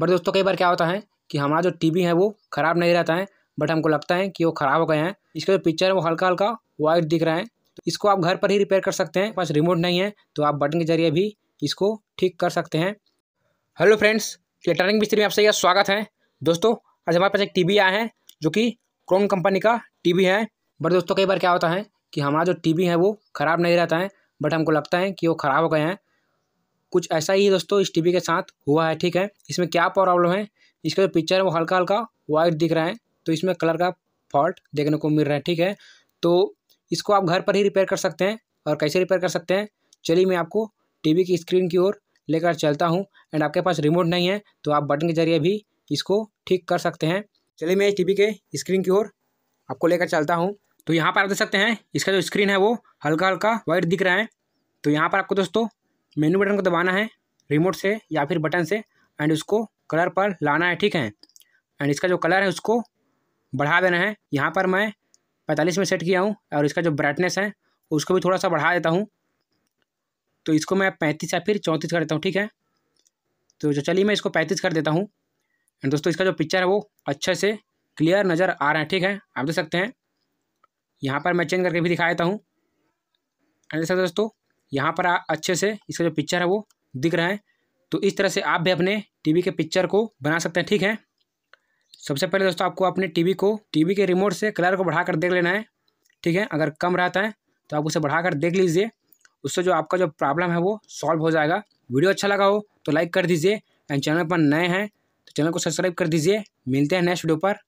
but दोस्तों कई बार क्या होता है कि हमारा जो टीवी है वो ख़राब नहीं रहता है बट हमको लगता है कि वो ख़राब हो गए हैं इसका जो पिक्चर है वो हल्का हल्का वाइट दिख रहा है तो इसको आप घर पर ही रिपेयर कर सकते हैं पास रिमोट नहीं है तो आप बटन के जरिए भी इसको ठीक कर सकते हैं हेलो फ्रेंड्स इलेक्ट्रॉनिक मिस्त्री में आपसे यह स्वागत है दोस्तों आज हमारे पास एक टीवी आया है जो कि क्रोन कंपनी का टीवी है बट दोस्तों कई बार क्या होता है कि हमारा जो टीवी है वो ख़राब नहीं रहता है बट हमको लगता है कि वो ख़राब हो गए हैं कुछ ऐसा ही दोस्तों इस टीवी के साथ हुआ है ठीक है इसमें क्या प्रॉब्लम है इसका जो पिक्चर है वो हल्का हल्का वाइट दिख रहा है तो इसमें कलर का फॉल्ट देखने को मिल रहा है ठीक है तो इसको आप घर पर ही रिपेयर कर सकते हैं और कैसे रिपेयर कर सकते हैं चलिए मैं आपको टी की स्क्रीन की ओर लेकर चलता हूँ एंड आपके पास रिमोट नहीं है तो आप बटन के जरिए भी इसको ठीक कर सकते हैं चलिए मैं टी के स्क्रीन की ओर आपको लेकर चलता हूँ तो यहाँ पर आप देख सकते हैं इसका जो स्क्रीन है वो हल्का हल्का वाइट दिख रहा है तो यहाँ पर आपको दोस्तों मेनू बटन को दबाना है रिमोट से या फिर बटन से एंड उसको कलर पर लाना है ठीक है एंड इसका जो कलर है उसको बढ़ा देना है यहाँ पर मैं पैंतालीस में सेट किया हूँ और इसका जो ब्राइटनेस है उसको भी थोड़ा सा बढ़ा देता हूँ तो इसको मैं पैंतीस या फिर चौंतीस कर देता हूँ ठीक है तो जो चलिए मैं इसको पैंतीस कर देता हूँ एंड दोस्तों इसका जो पिक्चर है वो अच्छे से क्लियर नज़र आ रहा है ठीक है आप देख सकते हैं यहाँ पर मैं चेंज करके भी दिखा देता हूँ एंड जैसा दोस्तों यहाँ पर अच्छे से इसका जो पिक्चर है वो दिख रहा है तो इस तरह से आप भी अपने टीवी के पिक्चर को बना सकते हैं ठीक है सबसे पहले दोस्तों आपको अपने टीवी को टीवी के रिमोट से कलर को बढ़ाकर देख लेना है ठीक है अगर कम रहता है तो आप उसे बढ़ाकर देख लीजिए उससे जो आपका जो प्रॉब्लम है वो सॉल्व हो जाएगा वीडियो अच्छा लगा हो तो लाइक कर दीजिए एंड चैनल पर नए हैं तो चैनल को सब्सक्राइब कर दीजिए मिलते हैं नेक्स्ट वीडियो पर